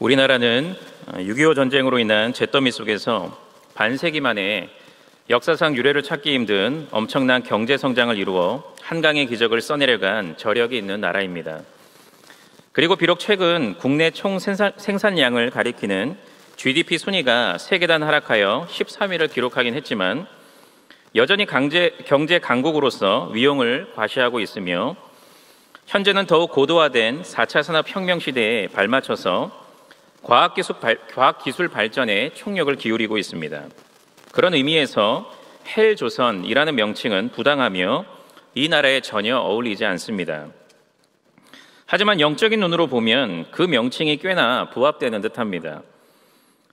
우리나라는 6.25 어, 전쟁으로 인한 잿더미 속에서 반세기 만에 역사상 유례를 찾기 힘든 엄청난 경제 성장을 이루어 한강의 기적을 써내려간 저력이 있는 나라입니다. 그리고 비록 최근 국내 총 생산, 량을 가리키는 GDP 순위가 3계단 하락하여 13위를 기록하긴 했지만 여전히 강제, 경제 강국으로서 위용을 과시하고 있으며 현재는 더욱 고도화된 4차 산업혁명 시대에 발맞춰서 과학기술, 발전에 총력을 기울이고 있습니다. 그런 의미에서 헬조선이라는 명칭은 부당하며 이 나라에 전혀 어울리지 않습니다. 하지만 영적인 눈으로 보면 그 명칭이 꽤나 부합되는 듯합니다.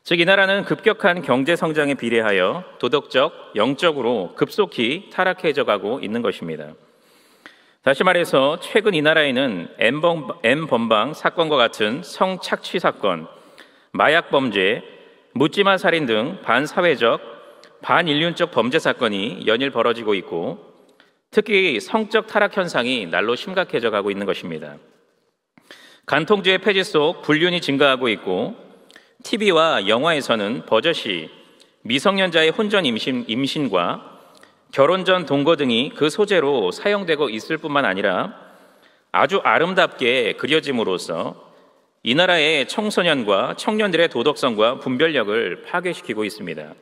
즉, 이 나라는 급격한 경제 성장에 비례하여 도덕적, 영적으로 급속히 타락해져 가고 있는 것입니다. 다시 말해서 최근 이 나라에는 M번방 사건과 같은 성착취 사건, 마약 범죄, 묻지마 살인 등 반사회적, 반인륜적 범죄 사건이 연일 벌어지고 있고 특히 성적 타락 현상이 날로 심각해져 가고 있는 것입니다. 간통죄의 폐지 속 불륜이 증가하고 있고 TV와 영화에서는 버젓이 미성년자의 혼전 임신, 임신과 결혼 전 동거 등이 그 소재로 사용되고 있을 뿐만 아니라 아주 아름답게 그려짐으로써 이 나라의 청소년과 청년들의 도덕성과 분별력을 파괴시키고 있습니다.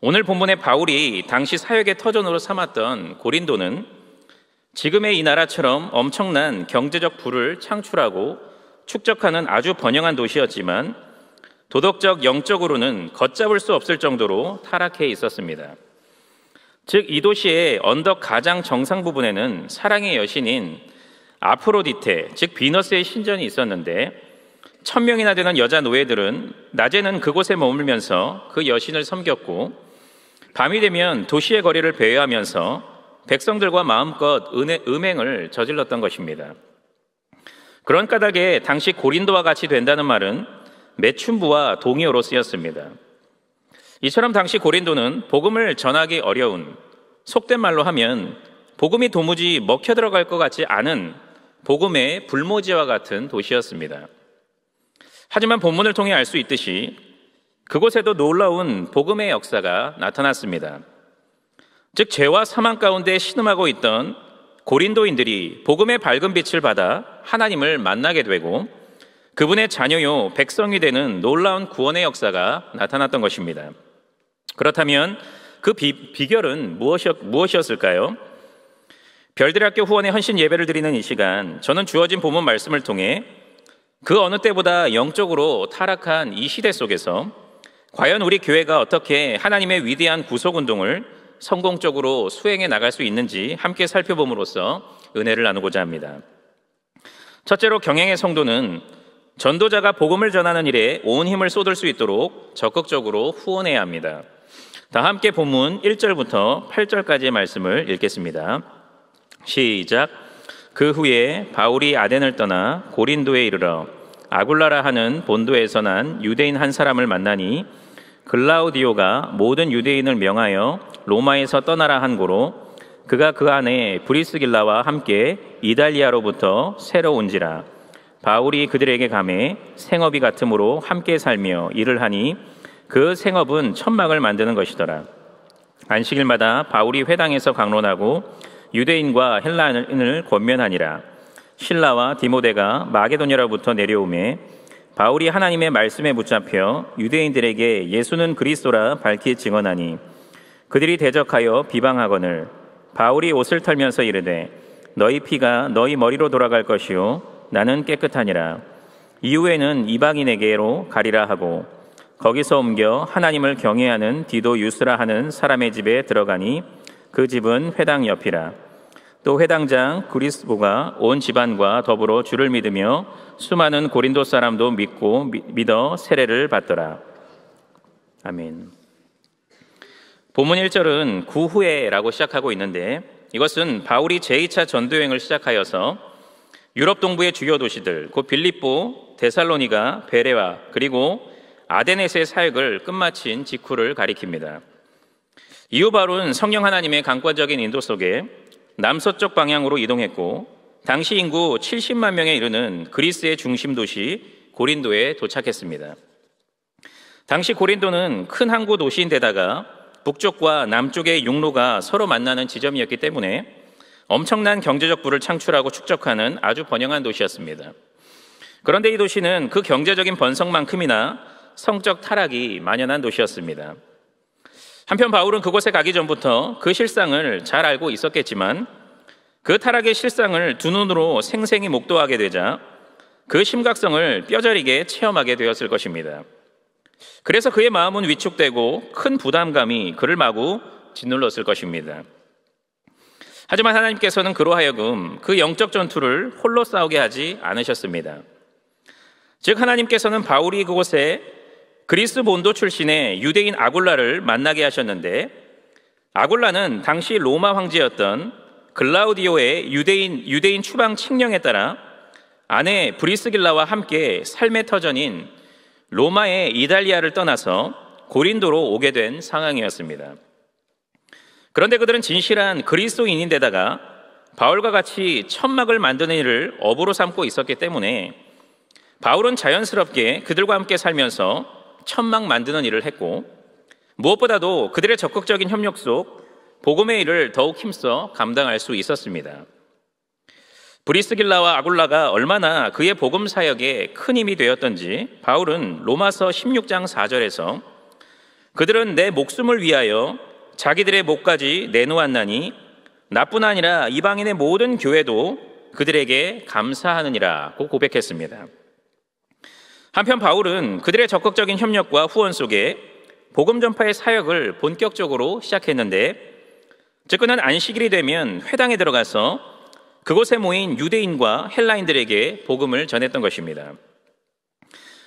오늘 본문의 바울이 당시 사역의 터전으로 삼았던 고린도는 지금의 이 나라처럼 엄청난 경제적 부를 창출하고 축적하는 아주 번영한 도시였지만 도덕적 영적으로는 걷잡을 수 없을 정도로 타락해 있었습니다. 즉, 이 도시의 언덕 가장 정상 부분에는 사랑의 여신인 아프로디테, 즉, 비너스의 신전이 있었는데, 천 명이나 되는 여자 노예들은 낮에는 그곳에 머물면서 그 여신을 섬겼고, 밤이 되면 도시의 거리를 배회하면서 백성들과 마음껏 은혜, 음행을 저질렀던 것입니다. 그런 까닭에 당시 고린도와 같이 된다는 말은 매춘부와 동의어로 쓰였습니다. 이처럼 당시 고린도는 복음을 전하기 어려운 속된 말로 하면 복음이 도무지 먹혀 들어갈 것 같지 않은 복음의 불모지와 같은 도시였습니다. 하지만 본문을 통해 알 수 있듯이 그곳에도 놀라운 복음의 역사가 나타났습니다. 즉 죄와 사망 가운데 신음하고 있던 고린도인들이 복음의 밝은 빛을 받아 하나님을 만나게 되고 그분의 자녀요 백성이 되는 놀라운 구원의 역사가 나타났던 것입니다. 그렇다면 그 비, 비결은 무엇이었, 무엇이었을까요? 별들의 학교 후원의 헌신 예배를 드리는 이 시간, 저는 주어진 본문 말씀을 통해 그 어느 때보다 영적으로 타락한 이 시대 속에서 과연 우리 교회가 어떻게 하나님의 위대한 구속 운동을 성공적으로 수행해 나갈 수 있는지 함께 살펴봄으로써 은혜를 나누고자 합니다. 첫째로 경영의 성도는 전도자가 복음을 전하는 일에 온 힘을 쏟을 수 있도록 적극적으로 후원해야 합니다. 다 함께 본문 1절부터 8절까지의 말씀을 읽겠습니다. 시작. 그 후에 바울이 아덴을 떠나 고린도에 이르러 아굴라라 하는 본도에서 난 유대인 한 사람을 만나니 글라우디오가 모든 유대인을 명하여 로마에서 떠나라 한 고로 그가 그 안에 브리스길라와 함께 이달리아로부터 새로 온지라 바울이 그들에게 감해 생업이 같으므로 함께 살며 일을 하니 그 생업은 천막을 만드는 것이더라. 안식일마다 바울이 회당에서 강론하고 유대인과 헬라인을 권면하니라. 신라와 디모데가 마게도니아로부터 내려오매 바울이 하나님의 말씀에 붙잡혀 유대인들에게 예수는 그리스도라 밝히 증언하니 그들이 대적하여 비방하거늘 바울이 옷을 털면서 이르되 너희 피가 너희 머리로 돌아갈 것이요 나는 깨끗하니라 이후에는 이방인에게로 가리라 하고 거기서 옮겨 하나님을 경외하는 디도 유스라 하는 사람의 집에 들어가니 그 집은 회당 옆이라. 또 회당장 그리스보가 온 집안과 더불어 주를 믿으며 수많은 고린도 사람도 믿고 믿어 세례를 받더라. 아멘. 본문 1절은 구후에라고 시작하고 있는데 이것은 바울이 제2차 전도행을 시작하여서 유럽 동부의 주요 도시들, 곧 빌립보, 데살로니가, 베레와 그리고 아데네스의 사역을 끝마친 직후를 가리킵니다. 이후바로는 성령 하나님의 강권적인 인도 속에 남서쪽 방향으로 이동했고 당시 인구 70만 명에 이르는 그리스의 중심 도시 고린도에 도착했습니다. 당시 고린도는 큰 항구 도시인데다가 북쪽과 남쪽의 육로가 서로 만나는 지점이었기 때문에 엄청난 경제적 부를 창출하고 축적하는 아주 번영한 도시였습니다. 그런데 이 도시는 그 경제적인 번성만큼이나 성적 타락이 만연한 도시였습니다. 한편 바울은 그곳에 가기 전부터 그 실상을 잘 알고 있었겠지만 그 타락의 실상을 두 눈으로 생생히 목도하게 되자 그 심각성을 뼈저리게 체험하게 되었을 것입니다. 그래서 그의 마음은 위축되고 큰 부담감이 그를 마구 짓눌렀을 것입니다. 하지만 하나님께서는 그로하여금 그 영적 전투를 홀로 싸우게 하지 않으셨습니다. 즉 하나님께서는 바울이 그곳에 그리스 본도 출신의 유대인 아굴라를 만나게 하셨는데 아굴라는 당시 로마 황제였던 글라우디오의 유대인 유대인 추방 칙령에 따라 아내 브리스길라와 함께 삶의 터전인 로마의 이달리아를 떠나서 고린도로 오게 된 상황이었습니다. 그런데 그들은 진실한 그리스도인인데다가 바울과 같이 천막을 만드는 일을 업으로 삼고 있었기 때문에 바울은 자연스럽게 그들과 함께 살면서 천막 만드는 일을 했고 무엇보다도 그들의 적극적인 협력 속 복음의 일을 더욱 힘써 감당할 수 있었습니다. 브리스길라와 아굴라가 얼마나 그의 복음 사역에 큰 힘이 되었던지 바울은 로마서 16장 4절에서 그들은 내 목숨을 위하여 자기들의 목까지 내놓았나니 나뿐 아니라 이방인의 모든 교회도 그들에게 감사하느니라고 고백했습니다. 한편 바울은 그들의 적극적인 협력과 후원 속에 복음 전파의 사역을 본격적으로 시작했는데 즉근한 안식일이 되면 회당에 들어가서 그곳에 모인 유대인과 헬라인들에게 복음을 전했던 것입니다.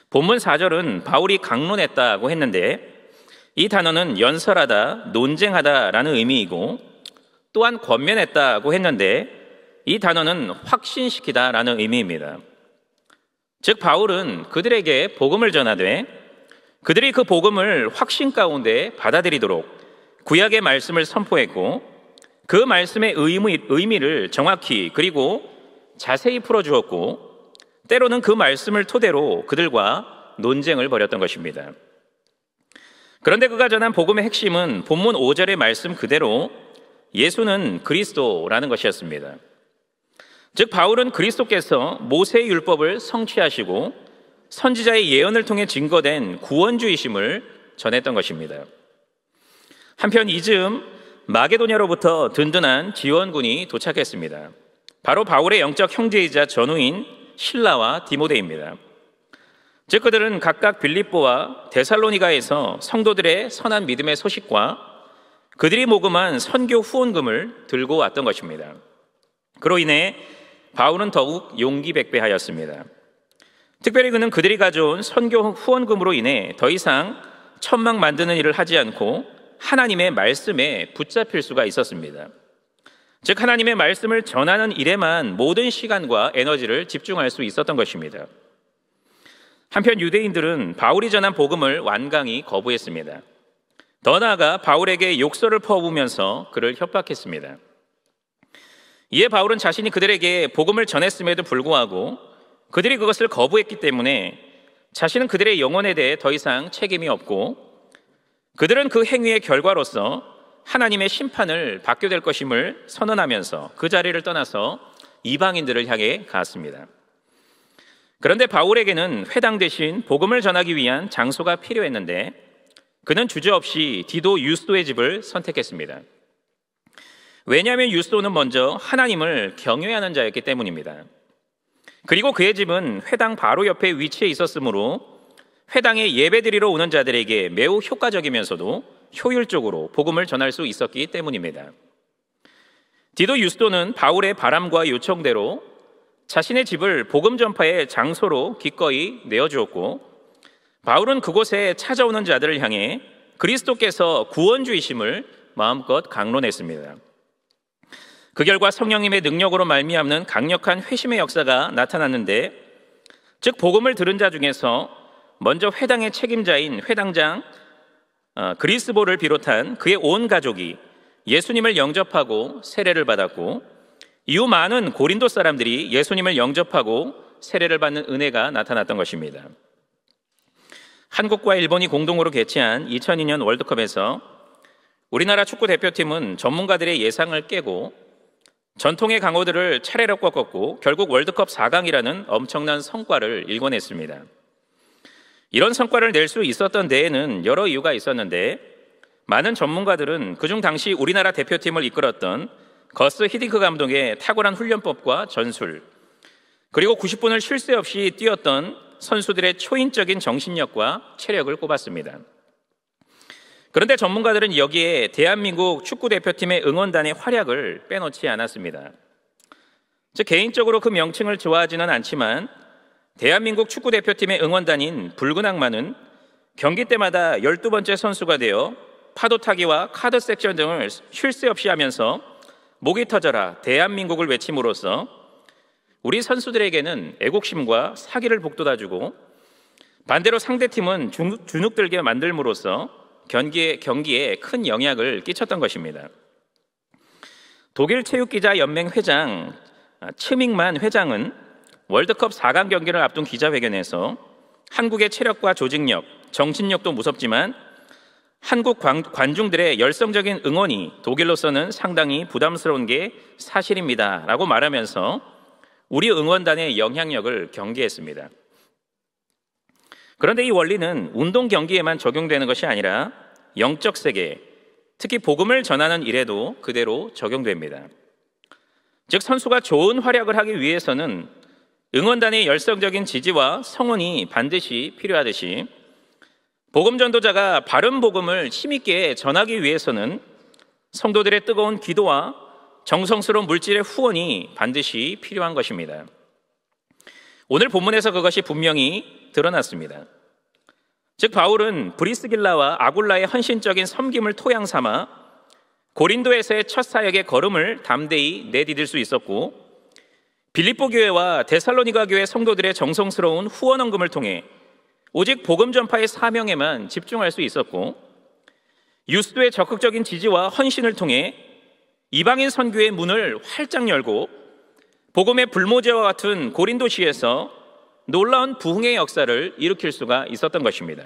본문 4절은 바울이 강론했다고 했는데 이 단어는 연설하다, 논쟁하다라는 의미이고 또한 권면했다고 했는데 이 단어는 확신시키다라는 의미입니다. 즉 바울은 그들에게 복음을 전하되 그들이 그 복음을 확신 가운데 받아들이도록 구약의 말씀을 선포했고 그 말씀의 의미, 의미를 정확히 그리고 자세히 풀어주었고 때로는 그 말씀을 토대로 그들과 논쟁을 벌였던 것입니다. 그런데 그가 전한 복음의 핵심은 본문 5절의 말씀 그대로 예수는 그리스도라는 것이었습니다. 즉 바울은 그리스도께서 모세의 율법을 성취하시고 선지자의 예언을 통해 증거된 구원주의심을 전했던 것입니다. 한편 이즈음 마게도냐로부터 든든한 지원군이 도착했습니다. 바로 바울의 영적 형제이자 전우인 신라와 디모데입니다. 즉 그들은 각각 빌립보와 데살로니가에서 성도들의 선한 믿음의 소식과 그들이 모금한 선교 후원금을 들고 왔던 것입니다. 그로 인해 바울은 더욱 용기 백배하였습니다. 특별히 그는 그들이 가져온 선교 후원금으로 인해 더 이상 천막 만드는 일을 하지 않고 하나님의 말씀에 붙잡힐 수가 있었습니다. 즉 하나님의 말씀을 전하는 일에만 모든 시간과 에너지를 집중할 수 있었던 것입니다. 한편 유대인들은 바울이 전한 복음을 완강히 거부했습니다. 더 나아가 바울에게 욕설을 퍼부으면서 그를 협박했습니다. 이에 바울은 자신이 그들에게 복음을 전했음에도 불구하고 그들이 그것을 거부했기 때문에 자신은 그들의 영혼에 대해 더 이상 책임이 없고 그들은 그 행위의 결과로서 하나님의 심판을 받게 될 것임을 선언하면서 그 자리를 떠나서 이방인들을 향해 갔습니다. 그런데 바울에게는 회당 대신 복음을 전하기 위한 장소가 필요했는데 그는 주저없이 디도 유스도의 집을 선택했습니다. 왜냐하면 유스도는 먼저 하나님을 경외하는 자였기 때문입니다. 그리고 그의 집은 회당 바로 옆에 위치해 있었으므로 회당에 예배드리러 오는 자들에게 매우 효과적이면서도 효율적으로 복음을 전할 수 있었기 때문입니다. 디도 유스도는 바울의 바람과 요청대로 자신의 집을 복음 전파의 장소로 기꺼이 내어주었고 바울은 그곳에 찾아오는 자들을 향해 그리스도께서 구원주의심을 마음껏 강론했습니다. 그 결과 성령님의 능력으로 말미암는 강력한 회심의 역사가 나타났는데 즉 복음을 들은 자 중에서 먼저 회당의 책임자인 회당장 어, 그리스보를 비롯한 그의 온 가족이 예수님을 영접하고 세례를 받았고 이후 많은 고린도 사람들이 예수님을 영접하고 세례를 받는 은혜가 나타났던 것입니다. 한국과 일본이 공동으로 개최한 2002년 월드컵에서 우리나라 축구 대표팀은 전문가들의 예상을 깨고 전통의 강호들을 차례로 꺾었고 결국 월드컵 4강이라는 엄청난 성과를 일궈냈습니다. 이런 성과를 낼 수 있었던 데에는 여러 이유가 있었는데 많은 전문가들은 그중 당시 우리나라 대표팀을 이끌었던 거스 히딩크 감독의 탁월한 훈련법과 전술 그리고 90분을 쉴 새 없이 뛰었던 선수들의 초인적인 정신력과 체력을 꼽았습니다. 그런데 전문가들은 여기에 대한민국 축구 대표팀의 응원단의 활약을 빼놓지 않았습니다. 즉 개인적으로 그 명칭을 좋아하지는 않지만 대한민국 축구 대표팀의 응원단인 붉은 악마는 경기 때마다 12번째 선수가 되어 파도 타기와 카드 섹션 등을 쉴 새 없이 하면서 목이 터져라 대한민국을 외침으로써 우리 선수들에게는 애국심과 사기를 북돋아주고 반대로 상대팀은 주눅들게 만들므로써 경기에, 경기에 큰 영향을 끼쳤던 것입니다. 독일 체육기자 연맹 회장 아, 츠밍만 회장은 월드컵 4강 경기를 앞둔 기자회견에서 한국의 체력과 조직력, 정신력도 무섭지만 한국 관중들의 열성적인 응원이 독일로서는 상당히 부담스러운 게 사실입니다. 라고 말하면서 우리 응원단의 영향력을 경계했습니다. 그런데 이 원리는 운동 경기에만 적용되는 것이 아니라 영적 세계, 특히 복음을 전하는 일에도 그대로 적용됩니다. 즉 선수가 좋은 활약을 하기 위해서는 응원단의 열성적인 지지와 성원이 반드시 필요하듯이 복음 전도자가 바른 복음을 힘있게 전하기 위해서는 성도들의 뜨거운 기도와 정성스러운 물질의 후원이 반드시 필요한 것입니다. 오늘 본문에서 그것이 분명히 드러났습니다. 즉 바울은 브리스길라와 아굴라의 헌신적인 섬김을 토양 삼아 고린도에서의 첫 사역의 걸음을 담대히 내디딜 수 있었고 빌립보 교회와 데살로니가 교회 성도들의 정성스러운 후원 헌금을 통해 오직 복음 전파의 사명에만 집중할 수 있었고 유스도의 적극적인 지지와 헌신을 통해 이방인 선교의 문을 활짝 열고 복음의 불모제와 같은 고린도시에서 놀라운 부흥의 역사를 일으킬 수가 있었던 것입니다.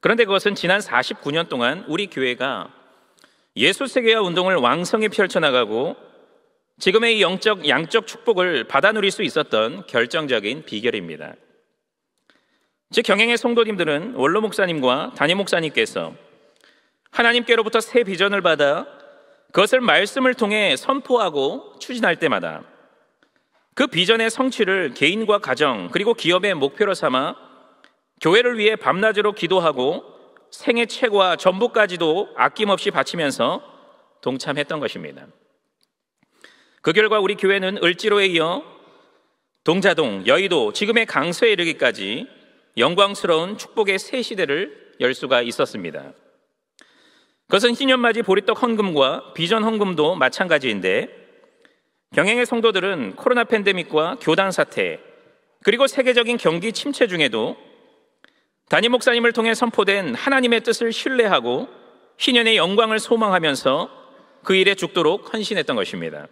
그런데 그것은 지난 49년 동안 우리 교회가 예수 세계화 운동을 왕성히 펼쳐나가고 지금의 영적 양적 축복을 받아 누릴 수 있었던 결정적인 비결입니다. 즉 경영의 성도님들은 원로 목사님과 담임 목사님께서 하나님께로부터 새 비전을 받아 그것을 말씀을 통해 선포하고 추진할 때마다 그 비전의 성취를 개인과 가정 그리고 기업의 목표로 삼아 교회를 위해 밤낮으로 기도하고 생애 최고와 전부까지도 아낌없이 바치면서 동참했던 것입니다. 그 결과 우리 교회는 을지로에 이어 동자동, 여의도, 지금의 강서에 이르기까지 영광스러운 축복의 새 시대를 열 수가 있었습니다. 그것은 신년맞이 보리떡 헌금과 비전 헌금도 마찬가지인데 경영의 성도들은 코로나 팬데믹과 교단 사태 그리고 세계적인 경기 침체 중에도 담임 목사님을 통해 선포된 하나님의 뜻을 신뢰하고 신년의 영광을 소망하면서 그 일에 죽도록 헌신했던 것입니다.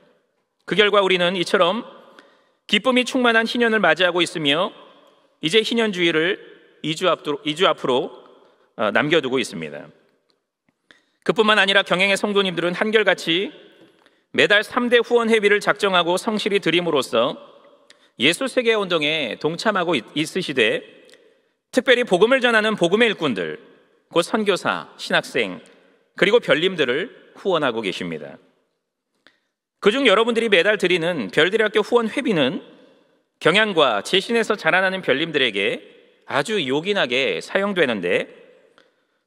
그 결과 우리는 이처럼 기쁨이 충만한 신년을 맞이하고 있으며 이제 신년주의를2 2주 앞으로 어, 남겨두고 있습니다. 그뿐만 아니라 경영의 성도님들은 한결같이 매달 3대 후원 회비를 작정하고 성실히 드림으로써 예수 세계 운동에 동참하고 있으시되 특별히 복음을 전하는 복음의 일꾼들, 곧 선교사, 신학생, 그리고 별님들을 후원하고 계십니다. 그중 여러분들이 매달 드리는 별들 학교 후원 회비는 경향과 재신에서 자라나는 별님들에게 아주 요긴하게 사용되는데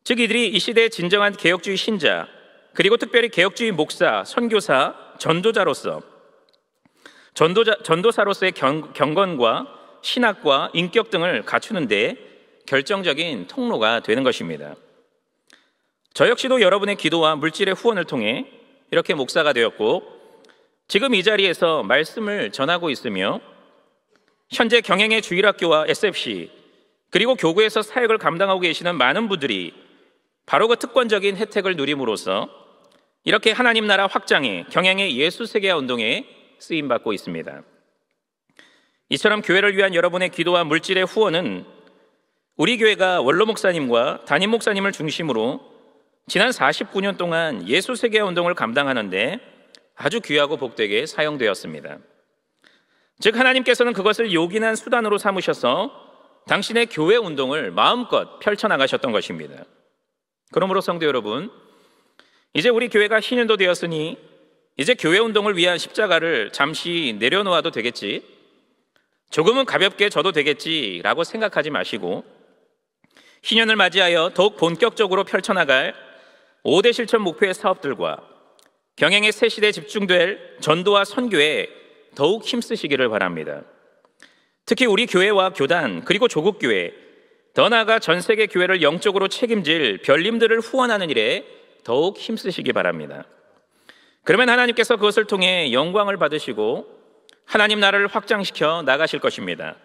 즉 이들이 이 시대의 진정한 개혁주의 신자 그리고 특별히 개혁주의 목사, 선교사, 전도자로서 전도자, 전도사로서의 경, 건과 신학과 인격 등을 갖추는데 결정적인 통로가 되는 것입니다. 저 역시도 여러분의 기도와 물질의 후원을 통해 이렇게 목사가 되었고 지금 이 자리에서 말씀을 전하고 있으며 현재 경영의 주일학교와 SFC 그리고 교구에서 사역을 감당하고 계시는 많은 분들이 바로 그 특권적인 혜택을 누림으로써 이렇게 하나님 나라 확장이 경향의 예수 세계화 운동에 쓰임 받고 있습니다. 이처럼 교회를 위한 여러분의 기도와 물질의 후원은 우리 교회가 원로 목사님과 담임 목사님을 중심으로 지난 49년 동안 예수 세계화 운동을 감당하는데 아주 귀하고 복되게 사용되었습니다. 즉 하나님께서는 그것을 요긴한 수단으로 삼으셔서 당신의 교회 운동을 마음껏 펼쳐 나가셨던 것입니다. 그러므로 성도 여러분, 이제 우리 교회가 신년도 되었으니 이제 교회 운동을 위한 십자가를 잠시 내려놓아도 되겠지. 조금은 가볍게 져도 되겠지라고 생각하지 마시고 신년을 맞이하여 더욱 본격적으로 펼쳐나갈 5대 실천 목표의 사업들과 경영의 새 시대에 집중될 전도와 선교에 더욱 힘쓰시기를 바랍니다. 특히 우리 교회와 교단 그리고 조국 교회 더 나아가 전 세계 교회를 영적으로 책임질 별님들을 후원하는 일에 더욱 힘쓰시기 바랍니다. 그러면 하나님께서 그것을 통해 영광을 받으시고 하나님 나라를 확장시켜 나가실 것입니다.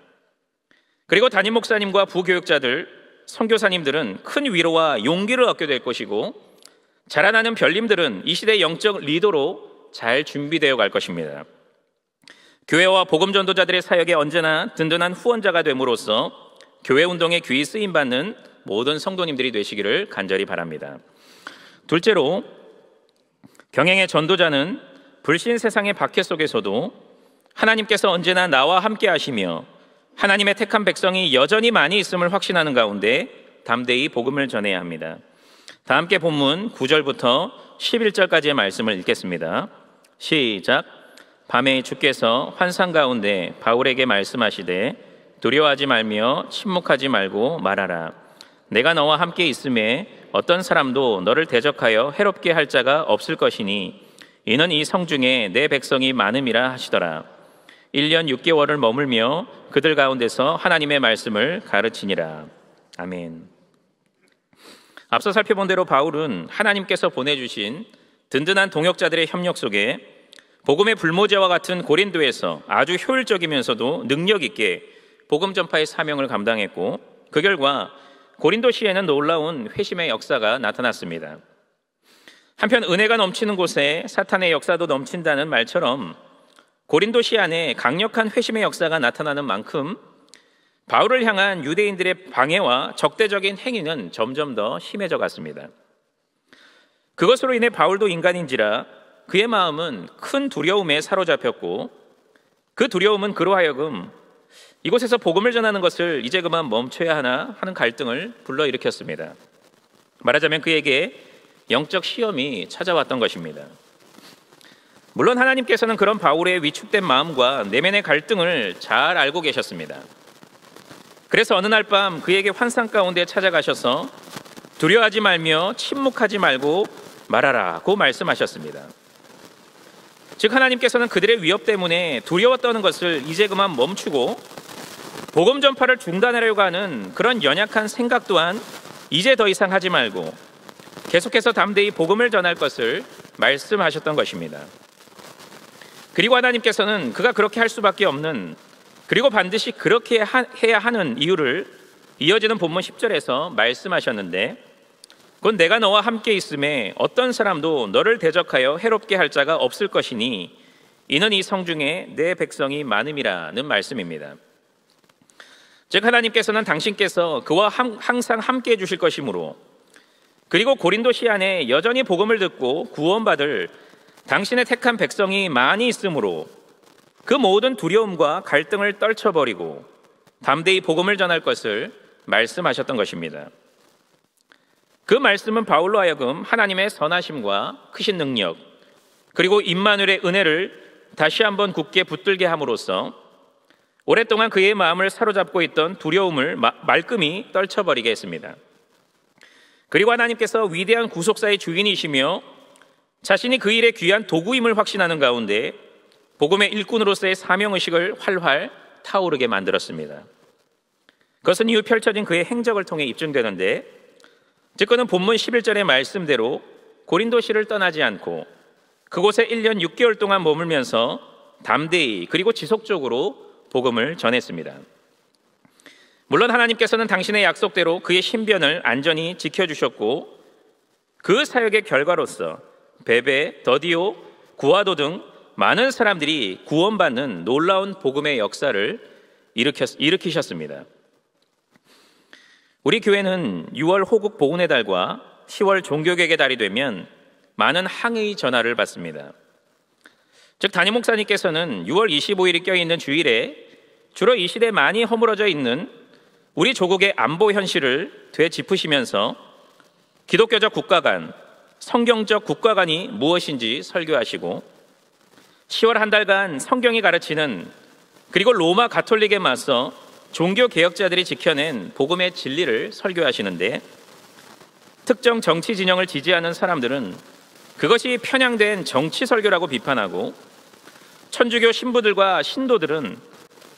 그리고 담임 목사님과 부교육자들, 선교사님들은 큰 위로와 용기를 얻게 될 것이고 자라나는 별님들은 이 시대 의 영적 리더로 잘 준비되어 갈 것입니다. 교회와 복음 전도자들의 사역에 언제나 든든한 후원자가 됨으로써 교회 운동에 귀히 쓰임 받는 모든 성도님들이 되시기를 간절히 바랍니다. 둘째로 경영의 전도자는 불신 세상의 박해 속에서도 하나님께서 언제나 나와 함께 하시며 하나님의 택한 백성이 여전히 많이 있음을 확신하는 가운데 담대히 복음을 전해야 합니다. 다 함께 본문 9절부터 11절까지의 말씀을 읽겠습니다. 시작. 밤에 주께서 환상 가운데 바울에게 말씀하시되 두려워하지 말며 침묵하지 말고 말하라. 내가 너와 함께 있음에 어떤 사람도 너를 대적하여 해롭게 할 자가 없을 것이니 이는 이 성 중에 내 백성이 많음이라 하시더라. 1년 6개월을 머물며 그들 가운데서 하나님의 말씀을 가르치니라. 아멘. 앞서 살펴본 대로 바울은 하나님께서 보내주신 든든한 동역자들의 협력 속에 복음의 불모제와 같은 고린도에서 아주 효율적이면서도 능력 있게 복음 전파의 사명을 감당했고 그 결과 고린도 시에는 놀라운 회심의 역사가 나타났습니다. 한편 은혜가 넘치는 곳에 사탄의 역사도 넘친다는 말처럼 고린도 시 안에 강력한 회심의 역사가 나타나는 만큼 바울을 향한 유대인들의 방해와 적대적인 행위는 점점 더 심해져 갔습니다. 그것으로 인해 바울도 인간인지라 그의 마음은 큰 두려움에 사로잡혔고 그 두려움은 그로 하여금 이곳에서 복음을 전하는 것을 이제 그만 멈춰야 하나 하는 갈등을 불러일으켰습니다. 말하자면 그에게 영적 시험이 찾아왔던 것입니다. 물론 하나님께서는 그런 바울의 위축된 마음과 내면의 갈등을 잘 알고 계셨습니다. 그래서 어느 날 밤 그에게 환상 가운데 찾아가셔서 두려워하지 말며 침묵하지 말고 말하라고 말씀하셨습니다. 즉 하나님께서는 그들의 위협 때문에 두려웠다는 것을 이제 그만 멈추고 복음 전파를 중단하려고 하는 그런 연약한 생각 또한 이제 더 이상 하지 말고 계속해서 담대히 복음을 전할 것을 말씀하셨던 것입니다. 그리고 하나님께서는 그가 그렇게 할 수밖에 없는 그리고 반드시 그렇게 하, 해야 하는 이유를 이어지는 본문 10절에서 말씀하셨는데 그 내가 너와 함께 있음에 어떤 사람도 너를 대적하여 해롭게 할 자가 없을 것이니 이는 이 성중에 내 백성이 많음이라는 말씀입니다. 즉 하나님께서는 당신께서 그와 항상 함께 해 주실 것이므로 그리고 고린도 시안에 여전히 복음을 듣고 구원받을 당신의 택한 백성이 많이 있으므로 그 모든 두려움과 갈등을 떨쳐버리고 담대히 복음을 전할 것을 말씀하셨던 것입니다. 그 말씀은 바울로 하여금 하나님의 선하심과 크신 능력 그리고 임마누엘의 은혜를 다시 한번 굳게 붙들게 함으로써 오랫동안 그의 마음을 사로잡고 있던 두려움을 말끔히 떨쳐버리게 했습니다. 그리고 하나님께서 위대한 구속사의 주인이시며 자신이 그 일에 귀한 도구임을 확신하는 가운데 복음의 일꾼으로서의 사명의식을 활활 타오르게 만들었습니다. 그것은 이후 펼쳐진 그의 행적을 통해 입증되는데 즉거는 본문 11절의 말씀대로 고린도시를 떠나지 않고 그곳에 1년 6개월 동안 머물면서 담대히 그리고 지속적으로 복음을 전했습니다. 물론 하나님께서는 당신의 약속대로 그의 신변을 안전히 지켜주셨고 그 사역의 결과로서 베베, 더디오, 구아도 등 많은 사람들이 구원받는 놀라운 복음의 역사를 일으켰, 일으키셨습니다. 우리 교회는 6월 호국 보훈의 달과 10월 종교개의 달이 되면 많은 항의 전화를 받습니다. 즉 담임 목사님께서는 6월 25일이 껴있는 주일에 주로 이 시대 에 많이 허물어져 있는 우리 조국의 안보 현실을 되짚으시면서 기독교적 국가관 성경적 국가관이 무엇인지 설교하시고 10월 한 달간 성경이 가르치는 그리고 로마 가톨릭에 맞서 종교 개혁자들이 지켜낸 복음의 진리를 설교하시는데 특정 정치 진영을 지지하는 사람들은 그것이 편향된 정치 설교라고 비판하고 천주교 신부들과 신도들은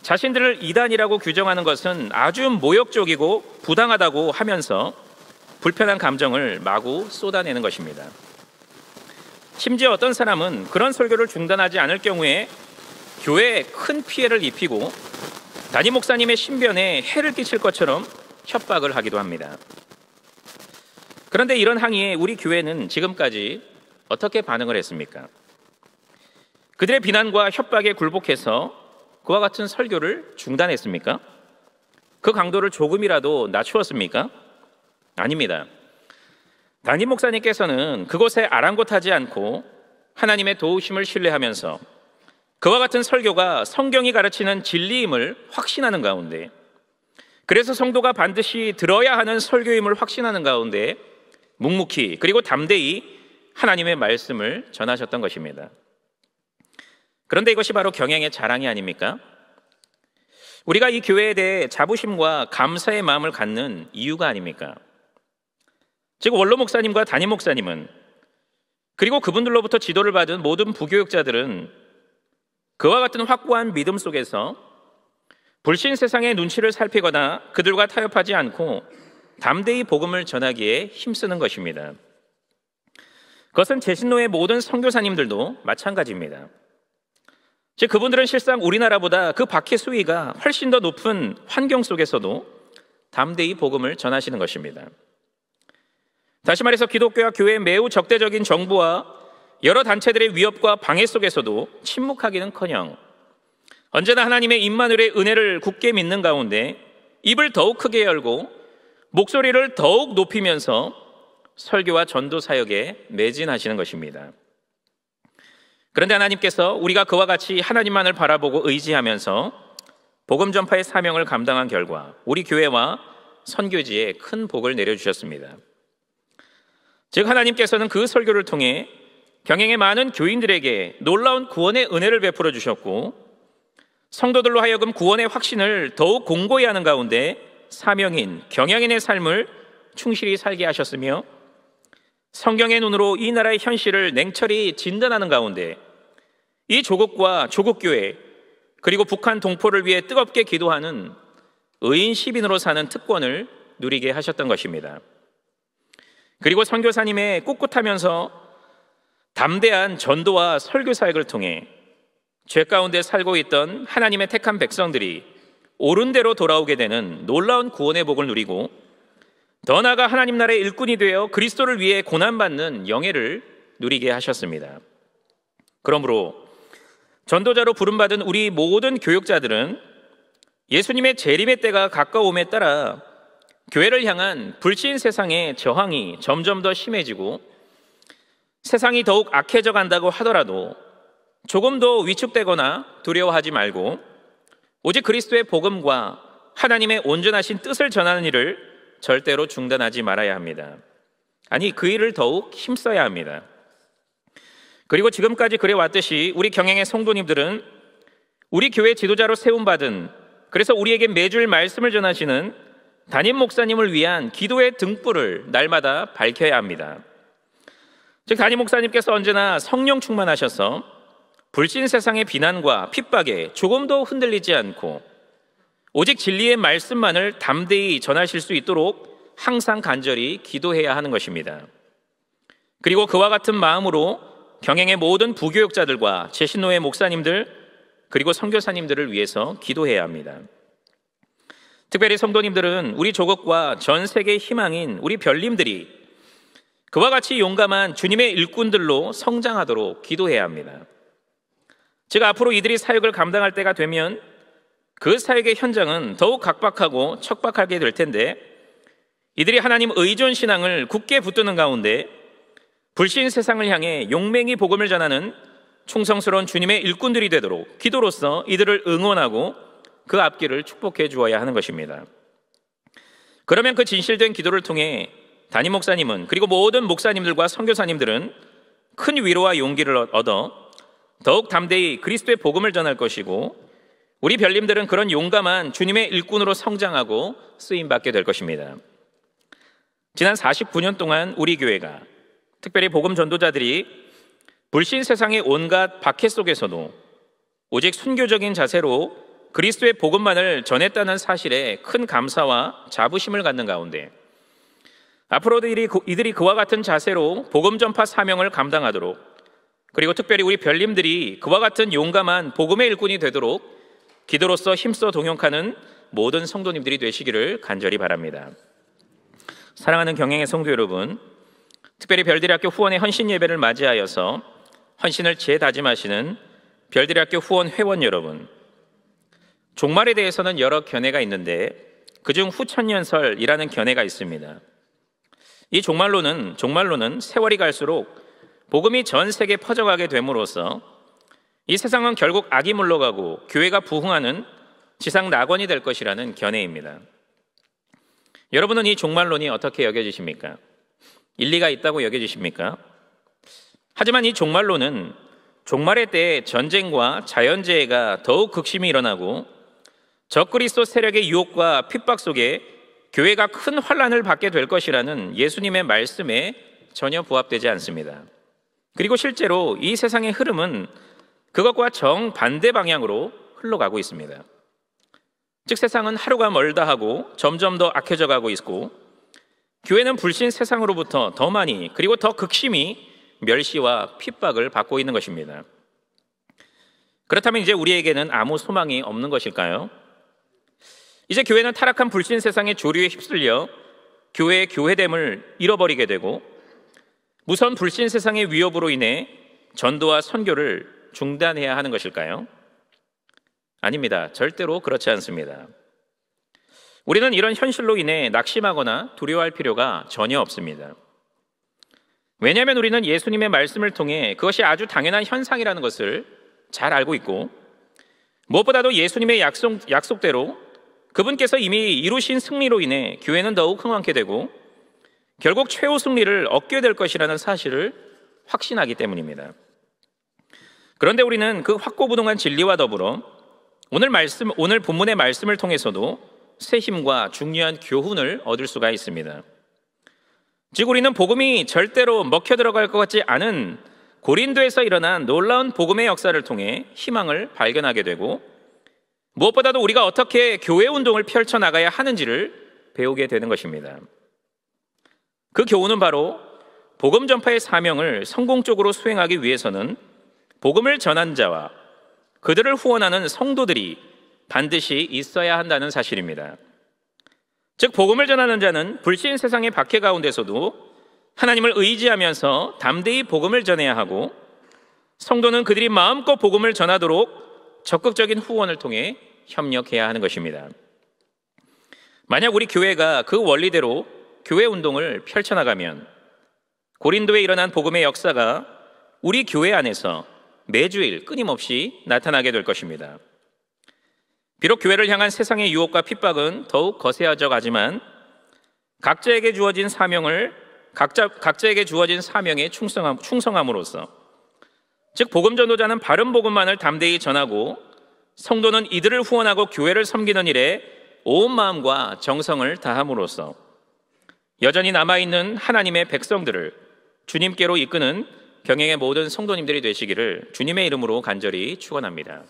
자신들을 이단이라고 규정하는 것은 아주 모욕적이고 부당하다고 하면서 불편한 감정을 마구 쏟아내는 것입니다. 심지어 어떤 사람은 그런 설교를 중단하지 않을 경우에 교회에 큰 피해를 입히고 담임 목사님의 신변에 해를 끼칠 것처럼 협박을 하기도 합니다. 그런데 이런 항의에 우리 교회는 지금까지 어떻게 반응을 했습니까? 그들의 비난과 협박에 굴복해서 그와 같은 설교를 중단했습니까? 그 강도를 조금이라도 낮추었습니까? 아닙니다. 담임 목사님께서는 그곳에 아랑곳하지 않고 하나님의 도우심을 신뢰하면서 그와 같은 설교가 성경이 가르치는 진리임을 확신하는 가운데 그래서 성도가 반드시 들어야 하는 설교임을 확신하는 가운데 묵묵히 그리고 담대히 하나님의 말씀을 전하셨던 것입니다. 그런데 이것이 바로 경향의 자랑이 아닙니까? 우리가 이 교회에 대해 자부심과 감사의 마음을 갖는 이유가 아닙니까? 지 원로 목사님과 담임 목사님은 그리고 그분들로부터 지도를 받은 모든 부교육자들은 그와 같은 확고한 믿음 속에서 불신 세상의 눈치를 살피거나 그들과 타협하지 않고 담대히 복음을 전하기에 힘쓰는 것입니다. 그것은 제신로의 모든 선교사님들도 마찬가지입니다. 즉 그분들은 실상 우리나라보다 그 바퀴 수위가 훨씬 더 높은 환경 속에서도 담대히 복음을 전하시는 것입니다. 다시 말해서 기독교와 교회의 매우 적대적인 정부와 여러 단체들의 위협과 방해 속에서도 침묵하기는커녕 언제나 하나님의 임마누의 은혜를 굳게 믿는 가운데 입을 더욱 크게 열고 목소리를 더욱 높이면서 설교와 전도 사역에 매진하시는 것입니다. 그런데 하나님께서 우리가 그와 같이 하나님만을 바라보고 의지하면서 복음 전파의 사명을 감당한 결과 우리 교회와 선교지에 큰 복을 내려주셨습니다. 즉 하나님께서는 그 설교를 통해 경행의 많은 교인들에게 놀라운 구원의 은혜를 베풀어 주셨고 성도들로 하여금 구원의 확신을 더욱 공고히 하는 가운데 사명인 경영인의 삶을 충실히 살게 하셨으며 성경의 눈으로 이 나라의 현실을 냉철히 진단하는 가운데 이 조국과 조국교회 그리고 북한 동포를 위해 뜨겁게 기도하는 의인 시민으로 사는 특권을 누리게 하셨던 것입니다. 그리고 선교사님의 꿋꿋하면서 담대한 전도와 설교 사역을 통해 죄 가운데 살고 있던 하나님의 택한 백성들이 오른 대로 돌아오게 되는 놀라운 구원의 복을 누리고 더 나아가 하나님 나라의 일꾼이 되어 그리스도를 위해 고난받는 영예를 누리게 하셨습니다. 그러므로 전도자로 부름받은 우리 모든 교육자들은 예수님의 재림의 때가 가까움에 따라 교회를 향한 불신 세상의 저항이 점점 더 심해지고 세상이 더욱 악해져 간다고 하더라도 조금 더 위축되거나 두려워하지 말고 오직 그리스도의 복음과 하나님의 온전하신 뜻을 전하는 일을 절대로 중단하지 말아야 합니다. 아니, 그 일을 더욱 힘써야 합니다. 그리고 지금까지 그래 왔듯이 우리 경향의 성도님들은 우리 교회 지도자로 세움받은 그래서 우리에게 매주 말씀을 전하시는 담임 목사님을 위한 기도의 등불을 날마다 밝혀야 합니다. 즉 담임 목사님께서 언제나 성령 충만하셔서 불신 세상의 비난과 핍박에 조금도 흔들리지 않고 오직 진리의 말씀만을 담대히 전하실 수 있도록 항상 간절히 기도해야 하는 것입니다. 그리고 그와 같은 마음으로 경행의 모든 부교육자들과 제신노의 목사님들 그리고 선교사님들을 위해서 기도해야 합니다. 특별히 성도님들은 우리 조국과 전세계 희망인 우리 별님들이 그와 같이 용감한 주님의 일꾼들로 성장하도록 기도해야 합니다. 즉 앞으로 이들이 사역을 감당할 때가 되면 그 사역의 현장은 더욱 각박하고 척박하게 될 텐데 이들이 하나님 의존 신앙을 굳게 붙드는 가운데 불신 세상을 향해 용맹히 복음을 전하는 충성스러운 주님의 일꾼들이 되도록 기도로서 이들을 응원하고 그 앞길을 축복해 주어야 하는 것입니다. 그러면 그 진실된 기도를 통해 담임 목사님은 그리고 모든 목사님들과 선교사님들은 큰 위로와 용기를 얻어 더욱 담대히 그리스도의 복음을 전할 것이고 우리 별님들은 그런 용감한 주님의 일꾼으로 성장하고 쓰임받게 될 것입니다. 지난 49년 동안 우리 교회가 특별히 복음 전도자들이 불신 세상의 온갖 박해 속에서도 오직 순교적인 자세로 그리스도의 복음만을 전했다는 사실에 큰 감사와 자부심을 갖는 가운데 앞으로도 그, 이들이 그와 같은 자세로 복음 전파 사명을 감당하도록 그리고 특별히 우리 별님들이 그와 같은 용감한 복음의 일꾼이 되도록 기도로서 힘써 동역하는 모든 성도님들이 되시기를 간절히 바랍니다. 사랑하는 경향의 성도 여러분, 특별히 별들학교 후원의 헌신 예배를 맞이하여서 헌신을 재다짐하시는 별들학교 후원 회원 여러분, 종말에 대해서는 여러 견해가 있는데 그중 후천년설이라는 견해가 있습니다. 이 종말론은 종말론은 세월이 갈수록 복음이 전세계 퍼져가게 됨으로써 이 세상은 결국 악이 물러가고 교회가 부흥하는 지상 낙원이 될 것이라는 견해입니다. 여러분은 이 종말론이 어떻게 여겨지십니까? 일리가 있다고 여겨지십니까? 하지만 이 종말론은 종말의 때에 전쟁과 자연재해가 더욱 극심히 일어나고 적그리스도 세력의 유혹과 핍박 속에 교회가 큰 환란을 받게 될 것이라는 예수님의 말씀에 전혀 부합되지 않습니다. 그리고 실제로 이 세상의 흐름은 그것과 정반대 방향으로 흘러가고 있습니다. 즉 세상은 하루가 멀다 하고 점점 더 악해져 가고 있고 교회는 불신 세상으로부터 더 많이 그리고 더 극심히 멸시와 핍박을 받고 있는 것입니다. 그렇다면 이제 우리에게는 아무 소망이 없는 것일까요? 이제 교회는 타락한 불신 세상의 조류에 휩쓸려 교회의 교회됨을 잃어버리게 되고 무선 불신 세상의 위협으로 인해 전도와 선교를 중단해야 하는 것일까요? 아닙니다. 절대로 그렇지 않습니다. 우리는 이런 현실로 인해 낙심하거나 두려워할 필요가 전혀 없습니다. 왜냐하면 우리는 예수님의 말씀을 통해 그것이 아주 당연한 현상이라는 것을 잘 알고 있고 무엇보다도 예수님의 약속, 약속대로 그분께서 이미 이루신 승리로 인해 교회는 더욱 흥왕케 되고 결국 최후 승리를 얻게 될 것이라는 사실을 확신하기 때문입니다. 그런데 우리는 그 확고부동한 진리와 더불어 오늘 말씀 오늘 본문의 말씀을 통해서도 새 힘과 중요한 교훈을 얻을 수가 있습니다. 즉 우리는 복음이 절대로 먹혀 들어갈 것 같지 않은 고린도에서 일어난 놀라운 복음의 역사를 통해 희망을 발견하게 되고 무엇보다도 우리가 어떻게 교회 운동을 펼쳐 나가야 하는지를 배우게 되는 것입니다. 그 교훈은 바로 복음 전파의 사명을 성공적으로 수행하기 위해서는 복음을 전한 자와 그들을 후원하는 성도들이 반드시 있어야 한다는 사실입니다. 즉, 복음을 전하는 자는 불신 세상의 박해 가운데서도 하나님을 의지하면서 담대히 복음을 전해야 하고 성도는 그들이 마음껏 복음을 전하도록 적극적인 후원을 통해 협력해야 하는 것입니다. 만약 우리 교회가 그 원리대로 교회 운동을 펼쳐나가면 고린도에 일어난 복음의 역사가 우리 교회 안에서 매주일 끊임없이 나타나게 될 것입니다. 비록 교회를 향한 세상의 유혹과 핍박은 더욱 거세어져 가지만 각자에게 주어진 사명을 각자 각자에게 주어진 사명에 충성함, 충성함으로써 즉 복음 전도자는 바른 복음만을 담대히 전하고 성도는 이들을 후원하고 교회를 섬기는 일에 온 마음과 정성을 다함으로써 여전히 남아 있는 하나님의 백성들을 주님께로 이끄는 경행의 모든 성도님들이 되시기를 주님의 이름으로 간절히 축원합니다.